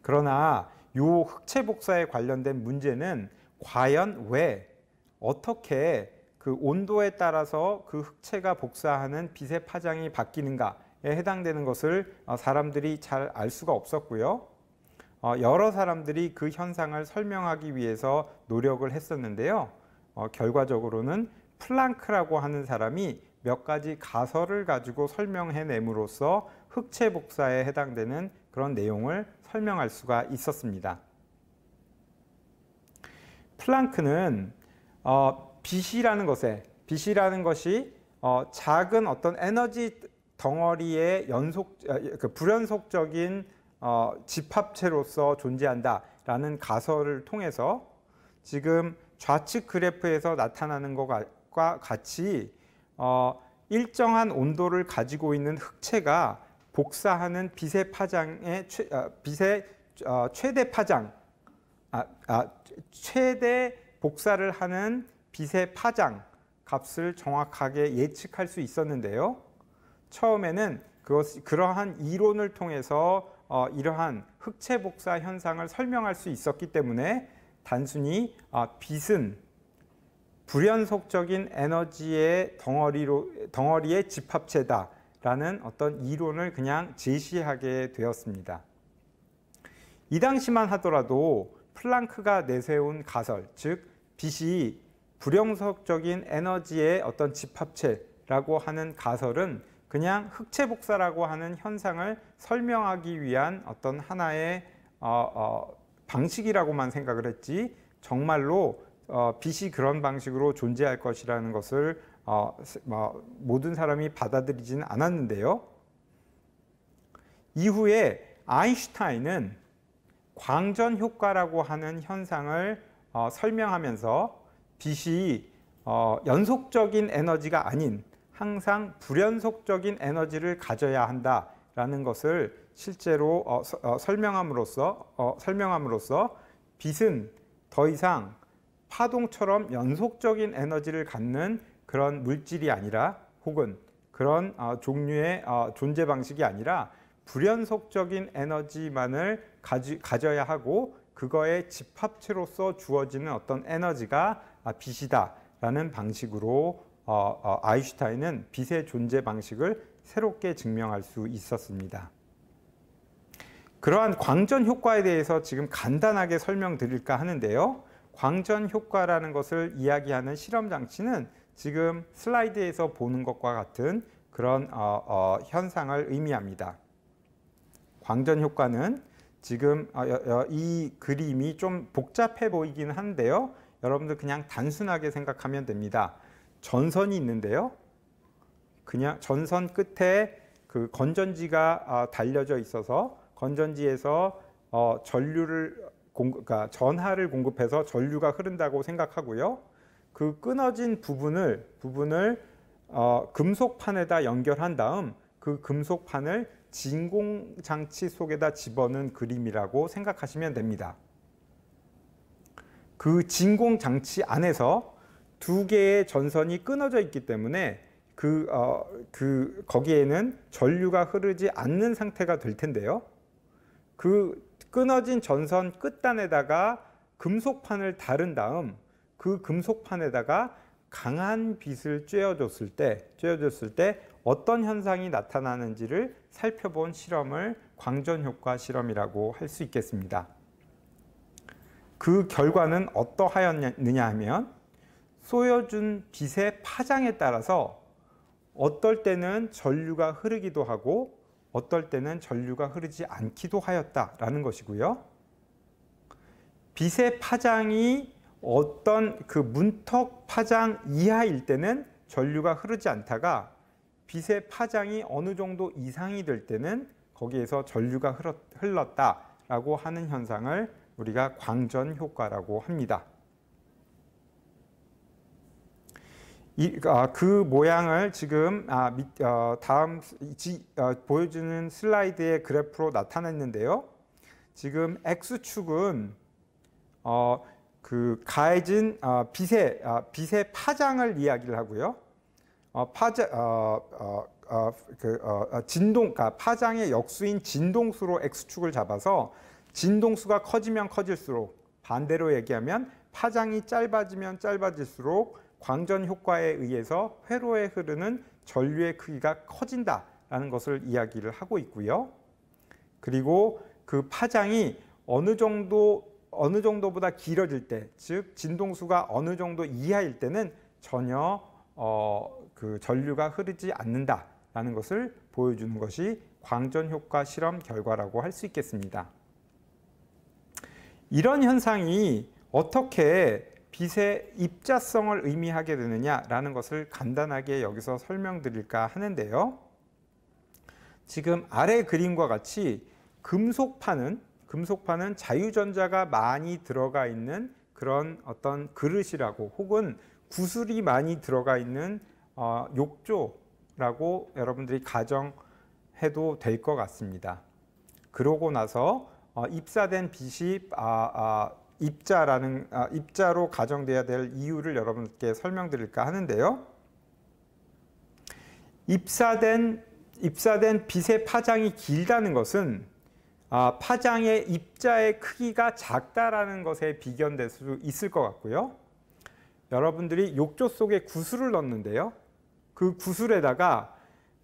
그러나 이 흑체 복사에 관련된 문제는 과연 왜 어떻게 그 온도에 따라서 그 흑체가 복사하는 빛의 파장이 바뀌는가에 해당되는 것을 어, 사람들이 잘 알 수가 없었고요. 어, 여러 사람들이 그 현상을 설명하기 위해서 노력을 했었는데요. 어, 결과적으로는 플랑크라고 하는 사람이 몇 가지 가설을 가지고 설명해냄으로써 흑체 복사에 해당되는 그런 내용을 설명할 수가 있었습니다. 플랑크는 어, 빛이라는 것에 빛이라는 것이 어, 작은 어떤 에너지 덩어리의 연속 어, 그 불연속적인 어, 집합체로서 존재한다라는 가설을 통해서 지금 좌측 그래프에서 나타나는 것과 같이 어, 일정한 온도를 가지고 있는 흑체가 복사하는 빛의 파장의 최, 어, 빛의 어, 최대 파장 아, 아, 최대 복사를 하는 빛의 파장 값을 정확하게 예측할 수 있었는데요. 처음에는 그것, 그러한 이론을 통해서 어, 이러한 흑체 복사 현상을 설명할 수 있었기 때문에 단순히 아, 빛은 불연속적인 에너지의 덩어리로, 덩어리의 집합체다라는 어떤 이론을 그냥 제시하게 되었습니다. 이 당시만 하더라도 플랑크가 내세운 가설, 즉 빛이 불영석적인 에너지의 어떤 집합체라고 하는 가설은 그냥 흑체 복사라고 하는 현상을 설명하기 위한 어떤 하나의 어, 어, 방식이라고만 생각을 했지 정말로 어, 빛이 그런 방식으로 존재할 것이라는 것을 어, 뭐, 모든 사람이 받아들이지는 않았는데요. 이후에 아인슈타인은 광전 효과라고 하는 현상을 어, 설명하면서 빛이 어, 연속적인 에너지가 아닌 항상 불연속적인 에너지를 가져야 한다라는 것을 실제로 어, 어, 설명함으로써 어, 설명함으로써 빛은 더 이상 파동처럼 연속적인 에너지를 갖는 그런 물질이 아니라 혹은 그런 어, 종류의 어, 존재 방식이 아니라 불연속적인 에너지만을 가지, 가져야 하고 그거의 집합체로서 주어지는 어떤 에너지가 아, 빛이다라는 방식으로 어, 어, 아인슈타인은 빛의 존재 방식을 새롭게 증명할 수 있었습니다. 그러한 광전 효과에 대해서 지금 간단하게 설명드릴까 하는데요. 광전 효과라는 것을 이야기하는 실험 장치는 지금 슬라이드에서 보는 것과 같은 그런 어, 어 현상을 의미합니다. 광전 효과는 지금 아, 이 그림이 좀 복잡해 보이긴 한데요. 여러분들 그냥 단순하게 생각하면 됩니다. 전선이 있는데요. 그냥 전선 끝에 그 건전지가 아, 달려져 있어서 건전지에서 어, 전류를 공급, 그러니까 전하를 공급해서 전류가 흐른다고 생각하고요. 그 끊어진 부분을 부분을 어, 금속판에다 연결한 다음 그 금속판을 진공 장치 속에다 집어넣은 그림이라고 생각하시면 됩니다. 그 진공 장치 안에서 두 개의 전선이 끊어져 있기 때문에 그, 어, 그 거기에는 전류가 흐르지 않는 상태가 될 텐데요. 그 끊어진 전선 끝단에다가 금속판을 다른 다음 그 금속판에다가 강한 빛을 쬐어줬을 때, 쬐어줬을 때 어떤 현상이 나타나는지를 살펴본 실험을 광전 효과 실험이라고 할 수 있겠습니다. 그 결과는 어떠하였느냐 하면 쏘여준 빛의 파장에 따라서 어떨 때는 전류가 흐르기도 하고 어떨 때는 전류가 흐르지 않기도 하였다라는 것이고요. 빛의 파장이 어떤 그 문턱 파장 이하일 때는 전류가 흐르지 않다가 빛의 파장이 어느 정도 이상이 될 때는 거기에서 전류가 흘렀다라고 하는 현상을 우리가 광전 효과라고 합니다. 아, 그 모양을 지금 아, 어, 다음 어, 보여주는 슬라이드의 그래프로 나타냈는데요. 지금 X축은 어, 그 가해진 빛의 아, 빛의 파장을 이야기 하고요. 어, 파자, 어, 어, 어, 그, 어, 어, 진동, 그러니까 파장의 역수인 진동수로 x축을 잡아서 진동수가 커지면 커질수록 반대로 얘기하면 파장이 짧아지면 짧아질수록 광전 효과에 의해서 회로에 흐르는 전류의 크기가 커진다라는 것을 이야기를 하고 있고요. 그리고 그 파장이 어느 정도 어느 정도보다 길어질 때, 즉 진동수가 어느 정도 이하일 때는 전혀 어, 그 전류가 흐르지 않는다라는 것을 보여주는 것이 광전 효과 실험 결과라고 할 수 있겠습니다. 이런 현상이 어떻게 빛의 입자성을 의미하게 되느냐라는 것을 간단하게 여기서 설명드릴까 하는데요. 지금 아래 그림과 같이 금속판은 금속판은 자유전자가 많이 들어가 있는 그런 어떤 그릇이라고 혹은 구슬이 많이 들어가 있는 어, 욕조라고 여러분들이 가정해도 될 것 같습니다. 그러고 나서 어, 입사된 빛이 아, 아, 입자라는 아, 입자로 가정돼야 될 이유를 여러분께 설명드릴까 하는데요. 입사된 입사된 빛의 파장이 길다는 것은 아, 파장의 입자의 크기가 작다라는 것에 비견될 수 있을 것 같고요. 여러분들이 욕조 속에 구슬을 넣는데요. 그 구슬에다가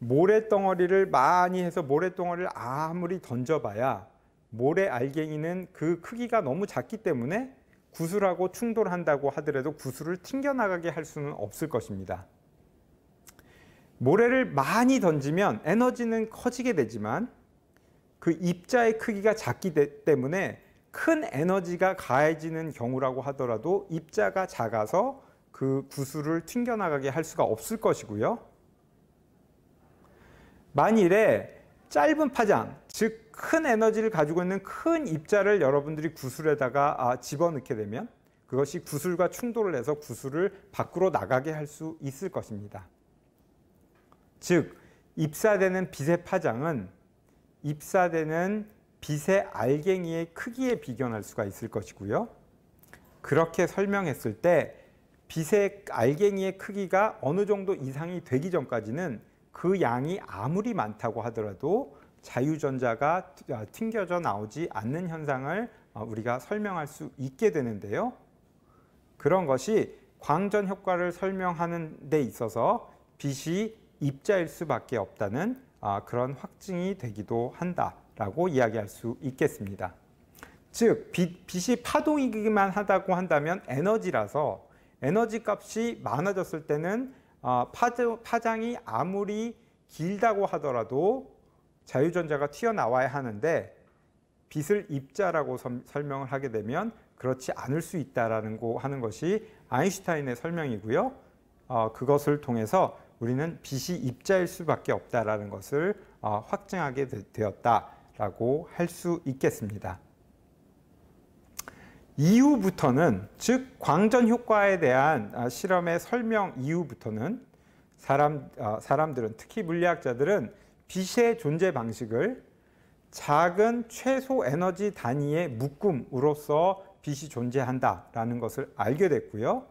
모래덩어리를 많이 해서 모래덩어리를 아무리 던져봐야 모래 알갱이는 그 크기가 너무 작기 때문에 구슬하고 충돌한다고 하더라도 구슬을 튕겨나가게 할 수는 없을 것입니다. 모래를 많이 던지면 에너지는 커지게 되지만 그 입자의 크기가 작기 때문에 큰 에너지가 가해지는 경우라고 하더라도 입자가 작아서 그 구슬을 튕겨나가게 할 수가 없을 것이고요. 만일에 짧은 파장, 즉 큰 에너지를 가지고 있는 큰 입자를 여러분들이 구슬에다가 아, 집어넣게 되면 그것이 구슬과 충돌을 해서 구슬을 밖으로 나가게 할 수 있을 것입니다. 즉, 입사되는 빛의 파장은 입사되는 빛의 알갱이의 크기에 비견할 수가 있을 것이고요. 그렇게 설명했을 때 빛의 알갱이의 크기가 어느 정도 이상이 되기 전까지는 그 양이 아무리 많다고 하더라도 자유전자가 아, 튕겨져 나오지 않는 현상을 어, 우리가 설명할 수 있게 되는데요. 그런 것이 광전 효과를 설명하는 데 있어서 빛이 입자일 수밖에 없다는 아, 그런 확증이 되기도 한다라고 이야기할 수 있겠습니다. 즉 빛, 빛이 파동이기만 하다고 한다면 에너지라서 에너지 값이 많아졌을 때는 어, 파장이 아무리 길다고 하더라도 자유전자가 튀어나와야 하는데 빛을 입자라고 설명을 하게 되면 그렇지 않을 수 있다라는 거 하는 것이 아인슈타인의 설명이고요. 어, 그것을 통해서 우리는 빛이 입자일 수밖에 없다라는 것을 어, 확증하게 되었다라고 할 수 있겠습니다. 이후부터는 즉 광전 효과에 대한 아, 실험의 설명 이후부터는 사람 아, 사람들은 특히 물리학자들은 빛의 존재 방식을 작은 최소 에너지 단위의 묶음으로써 빛이 존재한다라는 것을 알게 됐고요.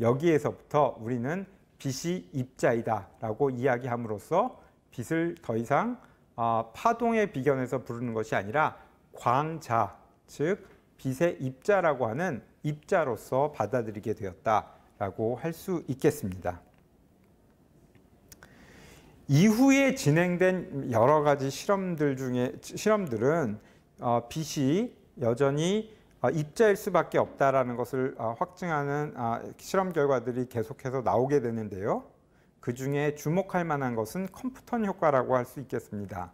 여기에서부터 우리는 빛이 입자이다라고 이야기함으로써 빛을 더 이상 아, 파동의 비견에서 부르는 것이 아니라 광자, 즉 빛의 입자라고 하는 입자로서 받아들이게 되었다라고 할 수 있겠습니다. 이후에 진행된 여러 가지 실험들 중에 실험들은 어, 빛이 여전히 어, 입자일 수밖에 없다라는 것을 어, 확증하는 아, 실험 결과들이 계속해서 나오게 되는데요. 그 중에 주목할 만한 것은 컴퓨턴 효과라고 할 수 있겠습니다.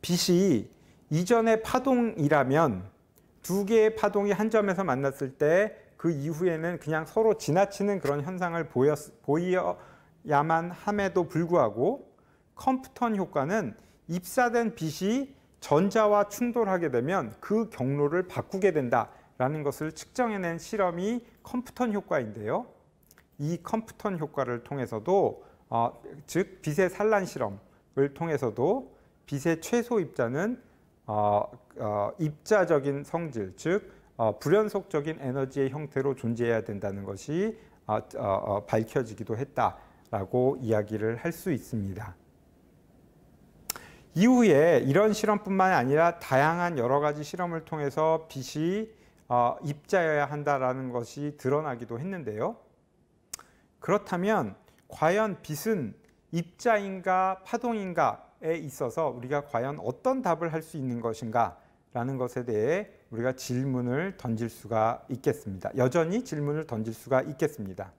빛이 이전의 파동이라면 두 개의 파동이 한 점에서 만났을 때 그 이후에는 그냥 서로 지나치는 그런 현상을 보였, 보여야만 함에도 불구하고 컴퓨턴 효과는 입사된 빛이 전자와 충돌하게 되면 그 경로를 바꾸게 된다라는 것을 측정해낸 실험이 컴퓨턴 효과인데요. 이 컴퓨턴 효과를 통해서도 어, 즉 빛의 산란 실험을 통해서도 빛의 최소 입자는 어, 어, 입자적인 성질, 즉 어, 불연속적인 에너지의 형태로 존재해야 된다는 것이 어, 어, 어 밝혀지기도 했다라고 이야기를 할 수 있습니다. 이후에 이런 실험뿐만 아니라 다양한 여러 가지 실험을 통해서 빛이 어, 입자여야 한다라는 것이 드러나기도 했는데요. 그렇다면 과연 빛은 입자인가 파동인가 에 있어서 우리가 과연 어떤 답을 할 수 있는 것인가 라는 것에 대해 우리가 질문을 던질 수가 있겠습니다. 여전히 질문을 던질 수가 있겠습니다.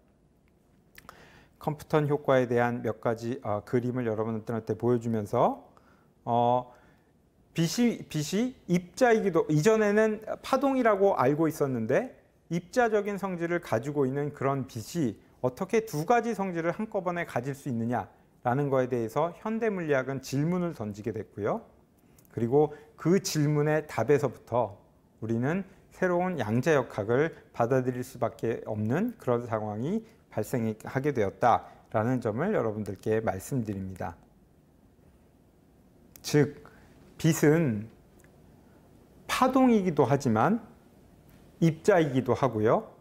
컴퓨터 효과에 대한 몇 가지 어, 그림을 여러분들한테 보여주면서 어, 빛이, 빛이 입자이기도 이전에는 파동이라고 알고 있었는데 입자적인 성질을 가지고 있는 그런 빛이 어떻게 두 가지 성질을 한꺼번에 가질 수 있느냐 라는 거에 대해서 현대 물리학은 질문을 던지게 됐고요. 그리고 그 질문의 답에서부터 우리는 새로운 양자역학을 받아들일 수밖에 없는 그런 상황이 발생하게 되었다라는 점을 여러분들께 말씀드립니다. 즉, 빛은 파동이기도 하지만 입자이기도 하고요.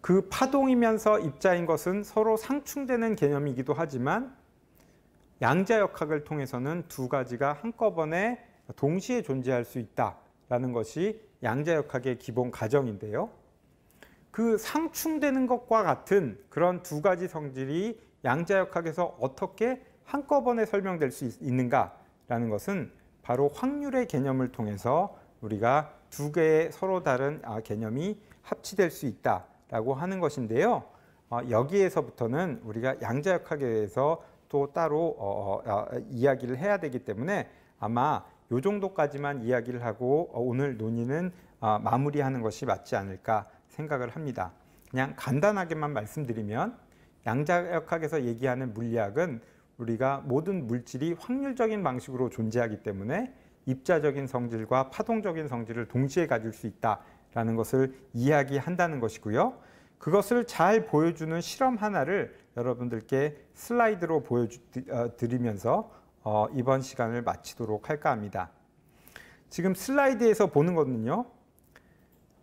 그 파동이면서 입자인 것은 서로 상충되는 개념이기도 하지만 양자역학을 통해서는 두 가지가 한꺼번에 동시에 존재할 수 있다라는 것이 양자역학의 기본 가정인데요. 그 상충되는 것과 같은 그런 두 가지 성질이 양자역학에서 어떻게 한꺼번에 설명될 수 있는가라는 것은 바로 확률의 개념을 통해서 우리가 두 개의 서로 다른 아, 개념이 합치될 수 있다라고 하는 것인데요. 어, 여기에서부터는 우리가 양자역학에 대해서 또 따로 어 어, 어, 어, 이야기를 해야 되기 때문에 아마 요 정도까지만 이야기를 하고 어, 오늘 논의는 어, 마무리하는 것이 맞지 않을까 생각을 합니다. 그냥 간단하게만 말씀드리면 양자역학에서 얘기하는 물리학은 우리가 모든 물질이 확률적인 방식으로 존재하기 때문에 입자적인 성질과 파동적인 성질을 동시에 가질 수 있다라는 것을 이야기한다는 것이고요. 그것을 잘 보여주는 실험 하나를 여러분들께 슬라이드로 보여드리면서 어, 어, 이번 시간을 마치도록 할까 합니다. 지금 슬라이드에서 보는 거는요.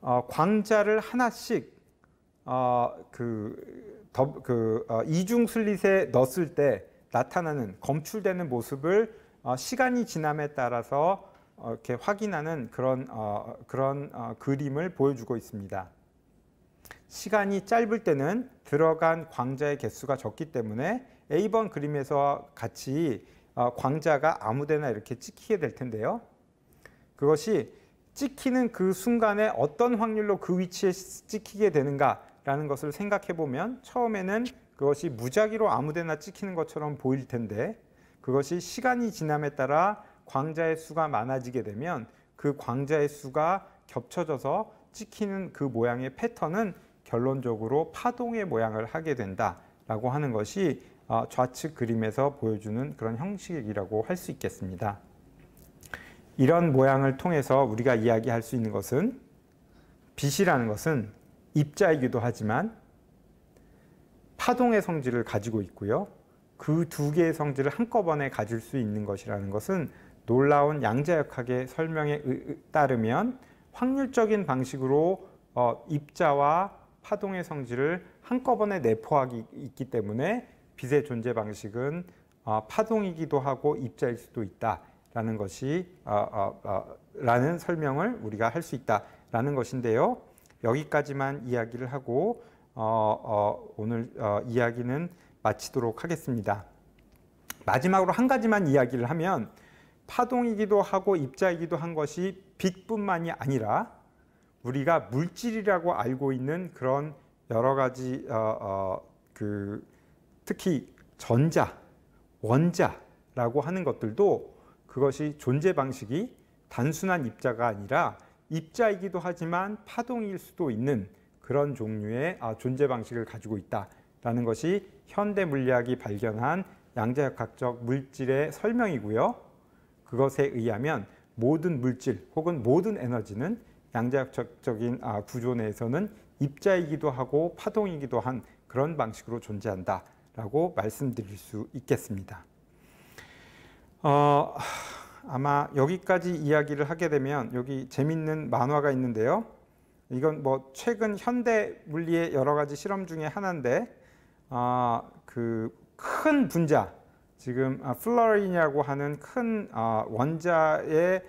어, 광자를 하나씩 어, 그, 더, 그 어, 이중 슬릿에 넣었을 때 나타나는 검출되는 모습을 어, 시간이 지남에 따라서 이렇게 확인하는 그런 그런 그림을 보여주고 있습니다. 시간이 짧을 때는 들어간 광자의 개수가 적기 때문에 A번 그림에서 같이 어, 광자가 아무데나 이렇게 찍히게 될 텐데요. 그것이 찍히는 그 순간에 어떤 확률로 그 위치에 찍히게 되는가라는 것을 생각해 보면 처음에는 그것이 무작위로 아무데나 찍히는 것처럼 보일 텐데 그것이 시간이 지남에 따라 광자의 수가 많아지게 되면 그 광자의 수가 겹쳐져서 찍히는 그 모양의 패턴은 결론적으로 파동의 모양을 하게 된다라고 하는 것이 어, 좌측 그림에서 보여주는 그런 형식이라고 할 수 있겠습니다. 이런 모양을 통해서 우리가 이야기할 수 있는 것은 빛이라는 것은 입자이기도 하지만 파동의 성질을 가지고 있고요. 그 두 개의 성질을 한꺼번에 가질 수 있는 것이라는 것은 놀라운 양자역학의 설명에 따르면 확률적인 방식으로 어, 입자와 파동의 성질을 한꺼번에 내포하기 있기 때문에 빛의 존재 방식은 어, 파동이기도 하고 입자일 수도 있다라는 것이 어, 어, 라는 설명을 우리가 할 수 있다라는 것인데요. 여기까지만 이야기를 하고 오늘 이야기는 마치도록 하겠습니다. 마지막으로 한 가지만 이야기를 하면 파동이기도 하고 입자이기도 한 것이 빛뿐만이 아니라 우리가 물질이라고 알고 있는 그런 여러 가지 어, 어, 그 특히 전자, 원자라고 하는 것들도 그것이 존재 방식이 단순한 입자가 아니라 입자이기도 하지만 파동일 수도 있는 그런 종류의 아, 존재 방식을 가지고 있다라는 것이 현대 물리학이 발견한 양자역학적 물질의 설명이고요. 그것에 의하면 모든 물질 혹은 모든 에너지는 양자역적적인 아, 구조 내에서는 입자이기도 하고 파동이기도 한 그런 방식으로 존재한다라고 말씀드릴 수 있겠습니다. 어, 아마 여기까지 이야기를 하게 되면 여기 재밌는 만화가 있는데요. 이건 뭐 최근 현대 물리의 여러 가지 실험 중에 하나인데 어, 그큰 분자 지금 아, 플러린이고 하는 큰 어, 원자의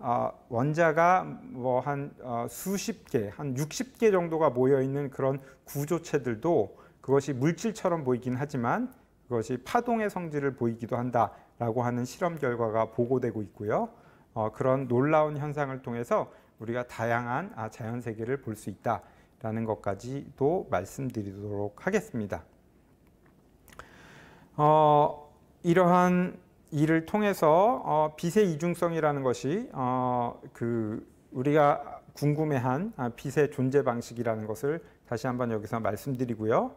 어, 원자가 뭐한 어, 수십 개, 한 60개 정도가 모여 있는 그런 구조체들도 그것이 물질처럼 보이긴 하지만 그것이 파동의 성질을 보이기도 한다라고 하는 실험 결과가 보고되고 있고요. 어, 그런 놀라운 현상을 통해서 우리가 다양한 아, 자연 세계를 볼 수 있다라는 것까지도 말씀드리도록 하겠습니다. 어, 이러한 이를 통해서 어, 빛의 이중성이라는 것이 어, 그 우리가 궁금해한 아, 빛의 존재 방식이라는 것을 다시 한번 여기서 말씀드리고요.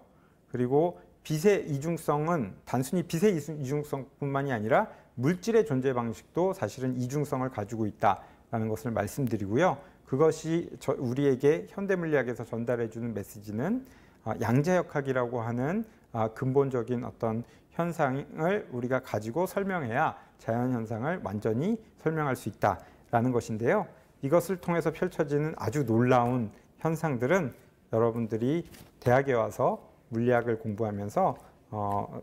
그리고 빛의 이중성은 단순히 빛의 이중성뿐만이 아니라 물질의 존재 방식도 사실은 이중성을 가지고 있다라는 것을 말씀드리고요. 그것이 우리에게 현대 물리학에서 전달해 주는 메시지는 아, 양자역학이라고 하는 아, 근본적인 어떤 현상을 우리가 가지고 설명해야 자연 현상을 완전히 설명할 수 있다라는 것인데요. 이것을 통해서 펼쳐지는 아주 놀라운 현상들은 여러분들이 대학에 와서 물리학을 공부하면서 어,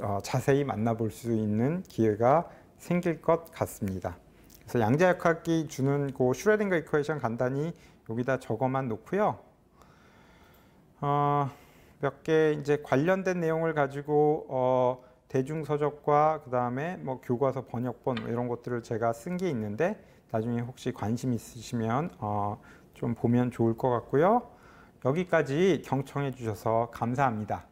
어, 자세히 만나볼 수 있는 기회가 생길 것 같습니다. 그래서 양자역학이 주는 그 슈레딩거 이퀘이션 간단히 여기다 적어만 놓고요. 어, 몇개 이제 관련된 내용을 가지고 어, 대중 서적과 그 다음에 뭐 교과서 번역본 이런 것들을 제가 쓴 게 있는데 나중에 혹시 관심 있으시면 어, 좀 보면 좋을 것 같고요. 여기까지 경청해 주셔서 감사합니다.